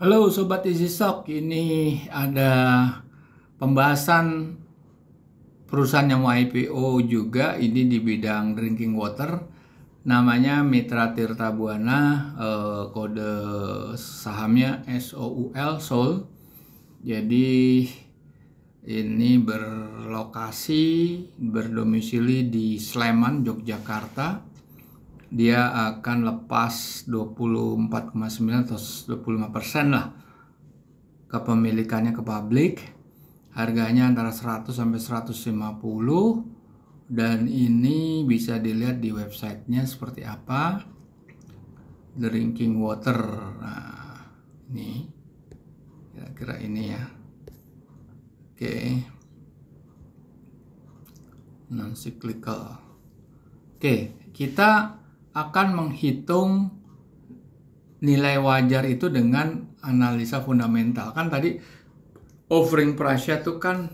Halo Sobat Stock, ini ada pembahasan perusahaan yang mau IPO juga, ini di bidang drinking water, namanya Mitra Tirta Buana, eh, kode sahamnya SOUL, Sol. Jadi ini berlokasi, berdomisili di Sleman, Yogyakarta dia akan lepas 24,9 atau 25 persen lah kepemilikannya ke publik harganya antara 100 sampai 150 dan ini bisa dilihat di websitenya seperti apa the drinking water nah, ini kira-kira ini ya oke non cyclical oke kita akan menghitung nilai wajar itu dengan analisa fundamental. Kan tadi offering price itu kan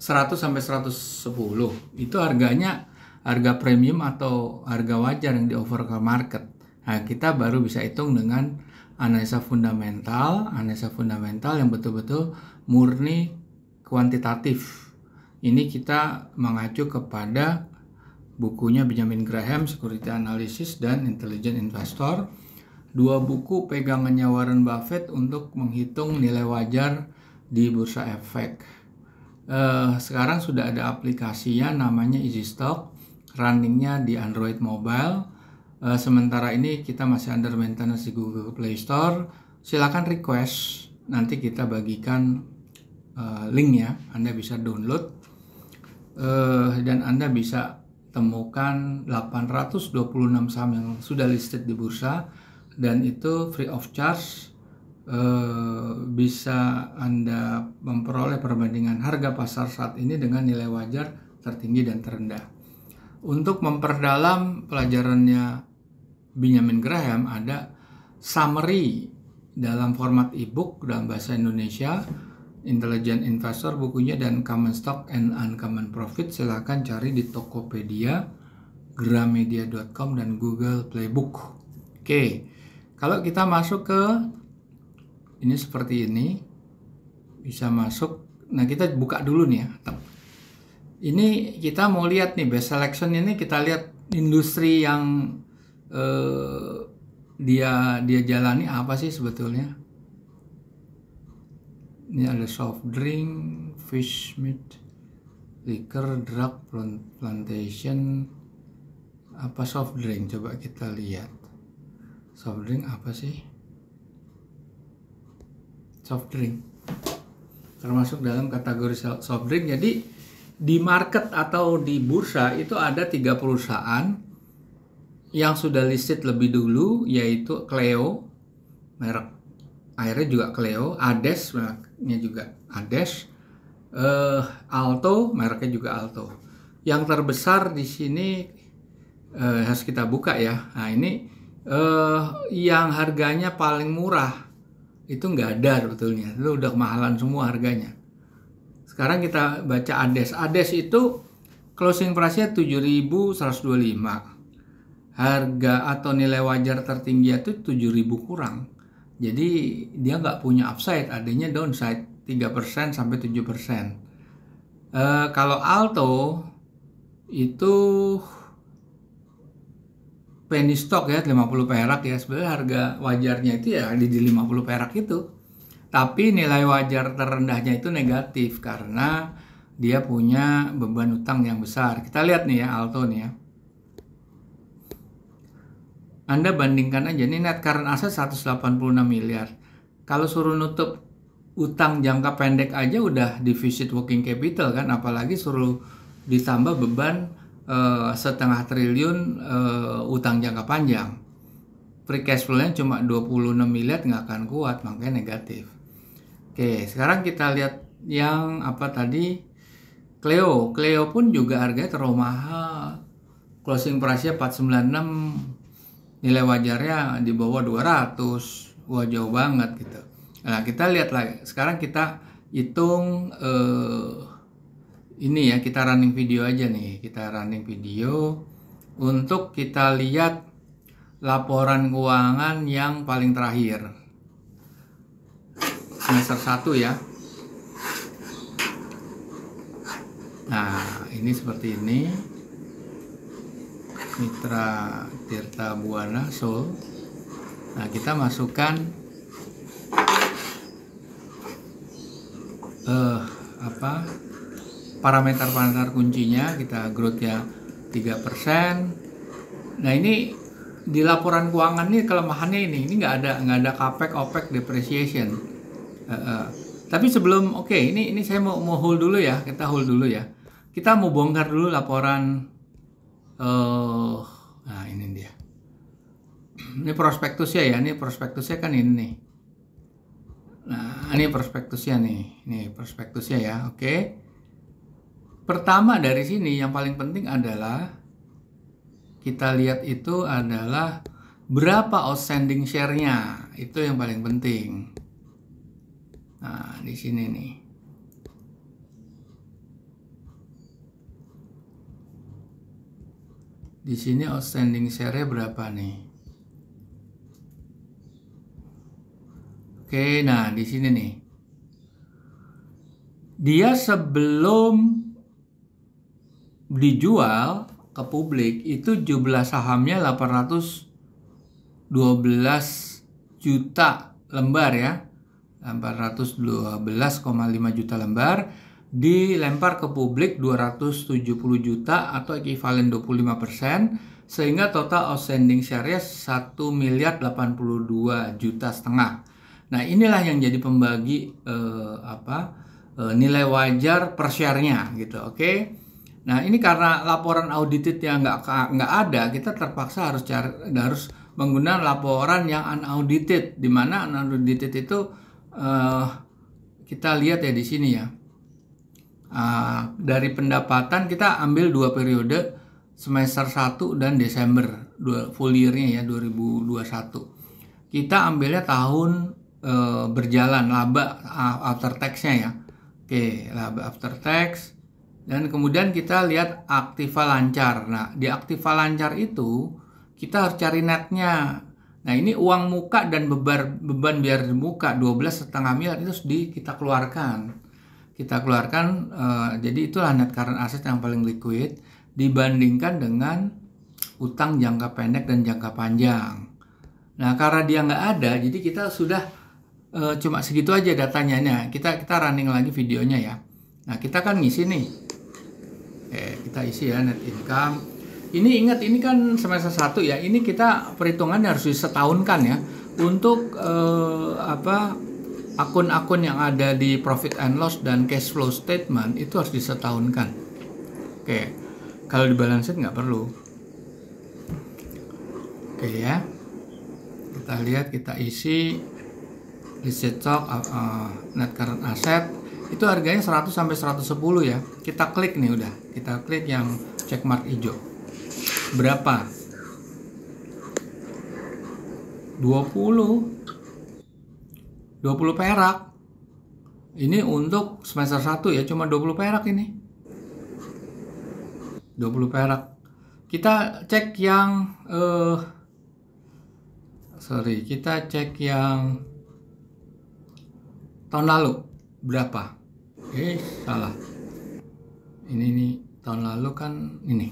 100 sampai 110. Itu harganya harga premium atau harga wajar yang di-offer ke market. Nah, kita baru bisa hitung dengan analisa fundamental, analisa fundamental yang betul-betul murni kuantitatif. Ini kita mengacu kepada bukunya Benjamin Graham, Security Analysis dan Intelligent Investor. Dua buku pegangannya Warren Buffett untuk menghitung nilai wajar di bursa efek. Uh, sekarang sudah ada aplikasinya namanya Easy runningnya di Android Mobile. Uh, sementara ini kita masih under maintenance di Google Play Store. Silakan request, nanti kita bagikan uh, linknya. Anda bisa download uh, dan Anda bisa temukan 826 saham yang sudah listed di bursa dan itu free of charge e, bisa Anda memperoleh perbandingan harga pasar saat ini dengan nilai wajar tertinggi dan terendah. Untuk memperdalam pelajarannya Benjamin Graham ada summary dalam format e-book dalam bahasa Indonesia Intelligent Investor bukunya dan Common Stock and Uncommon Profit silahkan cari di Tokopedia, Gramedia.com dan Google Playbook. Oke, kalau kita masuk ke ini seperti ini bisa masuk. Nah kita buka dulu nih ya. Ini kita mau lihat nih best selection ini kita lihat industri yang eh, dia dia jalani apa sih sebetulnya ini ada hmm. soft drink fish meat liquor drug plantation apa soft drink coba kita lihat soft drink apa sih soft drink termasuk dalam kategori soft drink jadi di market atau di bursa itu ada tiga perusahaan yang sudah listed lebih dulu yaitu Cleo merek akhirnya juga Cleo, Ades mereknya juga Ades, uh, eh, Alto mereknya juga Alto. Yang terbesar di sini uh, harus kita buka ya. Nah ini uh, yang harganya paling murah itu nggak ada sebetulnya, itu udah kemahalan semua harganya. Sekarang kita baca Ades. Ades itu closing price-nya 7.125. Harga atau nilai wajar tertinggi itu 7.000 kurang. Jadi dia nggak punya upside, adanya downside 3% sampai 7%. Uh, eh, kalau Alto itu penny stock ya 50 perak ya sebenarnya harga wajarnya itu ya di 50 perak itu tapi nilai wajar terendahnya itu negatif karena dia punya beban utang yang besar kita lihat nih ya Alto nih ya anda bandingkan aja ini net current asset 186 miliar. Kalau suruh nutup utang jangka pendek aja udah deficit working capital kan apalagi suruh ditambah beban uh, setengah triliun uh, utang jangka panjang. Free cash flow-nya cuma 26 miliar nggak akan kuat makanya negatif. Oke, sekarang kita lihat yang apa tadi Cleo. Cleo pun juga harganya terlalu mahal. Closing price-nya 496 nilai wajarnya di bawah 200 wah jauh banget gitu nah kita lihat lagi sekarang kita hitung eh, ini ya kita running video aja nih kita running video untuk kita lihat laporan keuangan yang paling terakhir semester 1 ya nah ini seperti ini mitra Tirta Buana Soul. Nah, kita masukkan eh apa? parameter-parameter kuncinya kita growth ya persen. Nah, ini di laporan keuangan ini kelemahannya ini ini nggak ada nggak ada capex opex depreciation uh, uh. tapi sebelum oke okay, ini ini saya mau mau hold dulu ya kita hold dulu ya kita mau bongkar dulu laporan uh, nah ini dia ini prospektusnya ya ini prospektusnya kan ini nih nah ini prospektusnya nih ini prospektusnya ya oke okay. pertama dari sini yang paling penting adalah kita lihat itu adalah berapa outstanding share-nya itu yang paling penting nah di sini nih Di sini outstanding share-nya berapa nih? Oke, nah di sini nih. Dia sebelum dijual ke publik itu jumlah sahamnya 812 juta lembar ya. 812,5 juta lembar dilempar ke publik 270 juta atau ekivalen 25 persen sehingga total outstanding share-nya 1 miliar 82 juta setengah. Nah inilah yang jadi pembagi eh, apa eh, nilai wajar per share-nya gitu, oke? Okay? Nah ini karena laporan audited yang nggak nggak ada, kita terpaksa harus cari harus menggunakan laporan yang unaudited, di mana unaudited itu eh, kita lihat ya di sini ya Ah, dari pendapatan kita ambil dua periode semester 1 dan Desember full year-nya ya 2021. Kita ambilnya tahun e, berjalan laba ah, after tax-nya ya. Oke, laba after tax dan kemudian kita lihat aktiva lancar. Nah, di aktiva lancar itu kita harus cari netnya. Nah, ini uang muka dan beban beban biar muka 12 setengah miliar itu harus di, kita keluarkan kita keluarkan uh, jadi itulah net current asset yang paling liquid dibandingkan dengan utang jangka pendek dan jangka panjang. Nah karena dia nggak ada, jadi kita sudah uh, cuma segitu aja datanya. Nah, kita kita running lagi videonya ya. Nah kita kan ngisi nih, eh, kita isi ya net income. Ini ingat ini kan semester satu ya. Ini kita perhitungannya harus setahun kan ya untuk eh, apa akun-akun yang ada di profit and loss dan cash flow statement itu harus disetahunkan. Oke, kalau di balance sheet nggak perlu. Oke ya, kita lihat kita isi receipt stock uh, uh, net current asset itu harganya 100 sampai 110 ya. Kita klik nih udah, kita klik yang check mark hijau. Berapa? 20 20 perak. Ini untuk semester 1 ya, cuma 20 perak ini. 20 perak. Kita cek yang uh, sorry, kita cek yang tahun lalu berapa? Eh, salah. Ini nih tahun lalu kan ini.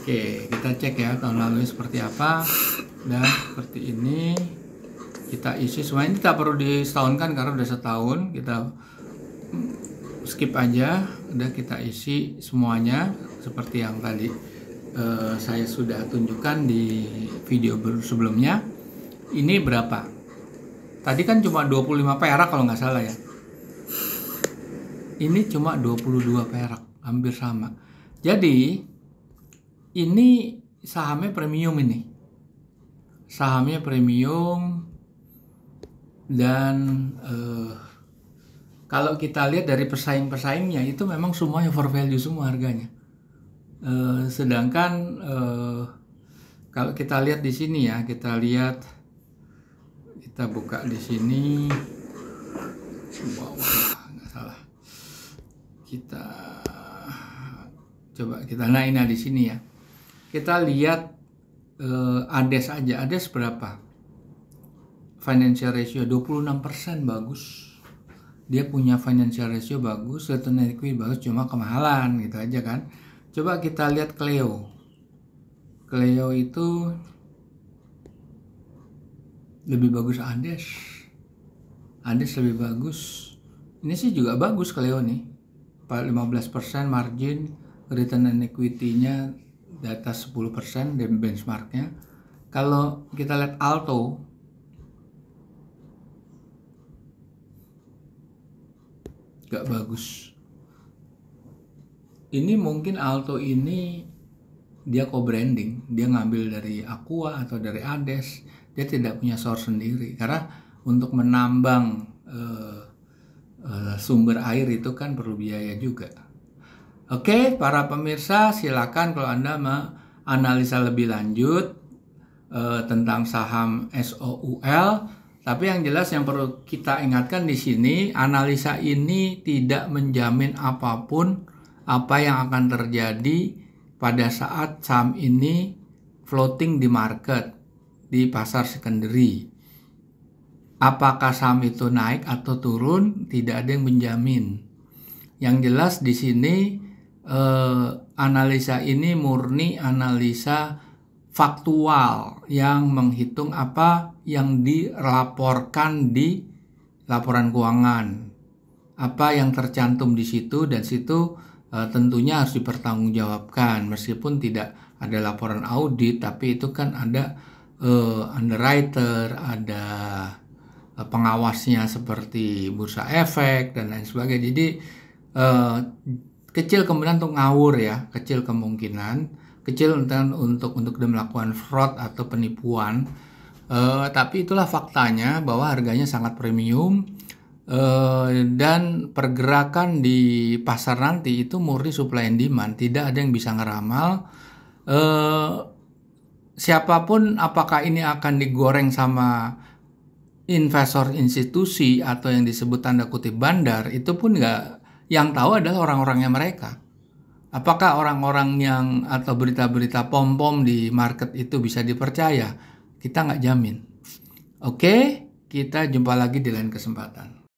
Oke, kita cek ya tahun lalu seperti apa. Dan seperti ini kita isi semuanya ini tak perlu disetahunkan karena udah setahun kita skip aja udah kita isi semuanya seperti yang tadi eh, saya sudah tunjukkan di video sebelumnya ini berapa tadi kan cuma 25 perak kalau nggak salah ya ini cuma 22 perak hampir sama jadi ini sahamnya premium ini sahamnya premium dan uh, kalau kita lihat dari pesaing-pesaingnya itu memang semuanya for value semua harganya. uh, sedangkan uh, kalau kita lihat di sini ya, kita lihat kita buka di sini. Wow, nggak salah. Kita coba kita nah ini di sini ya. Kita lihat uh, ades aja, ades berapa? financial ratio 26% bagus dia punya financial ratio bagus return equity bagus cuma kemahalan gitu aja kan coba kita lihat Cleo Cleo itu lebih bagus Andes Andes lebih bagus ini sih juga bagus Cleo nih 15% margin return on equity-nya data atas 10% dan benchmarknya kalau kita lihat Alto gak bagus ini mungkin Alto ini dia co-branding dia ngambil dari Aqua atau dari Ades dia tidak punya source sendiri karena untuk menambang uh, uh, sumber air itu kan perlu biaya juga oke okay, para pemirsa silakan kalau anda menganalisa lebih lanjut uh, tentang saham SOUL tapi yang jelas yang perlu kita ingatkan di sini, analisa ini tidak menjamin apapun apa yang akan terjadi pada saat saham ini floating di market di pasar secondary. Apakah saham itu naik atau turun, tidak ada yang menjamin. Yang jelas di sini eh, analisa ini murni analisa faktual yang menghitung apa yang dilaporkan di laporan keuangan. Apa yang tercantum di situ dan situ e, tentunya harus dipertanggungjawabkan meskipun tidak ada laporan audit tapi itu kan ada e, underwriter, ada e, pengawasnya seperti bursa efek dan lain sebagainya. Jadi e, kecil kemungkinan untuk ngawur ya, kecil kemungkinan kecil dan untuk untuk melakukan fraud atau penipuan. Uh, tapi itulah faktanya bahwa harganya sangat premium uh, dan pergerakan di pasar nanti itu murni supply and demand, tidak ada yang bisa ngeramal. Uh, siapapun apakah ini akan digoreng sama investor institusi atau yang disebut tanda kutip bandar itu pun nggak yang tahu adalah orang-orangnya mereka. Apakah orang-orang yang atau berita-berita pom-pom di market itu bisa dipercaya? Kita nggak jamin. Oke, kita jumpa lagi di lain kesempatan.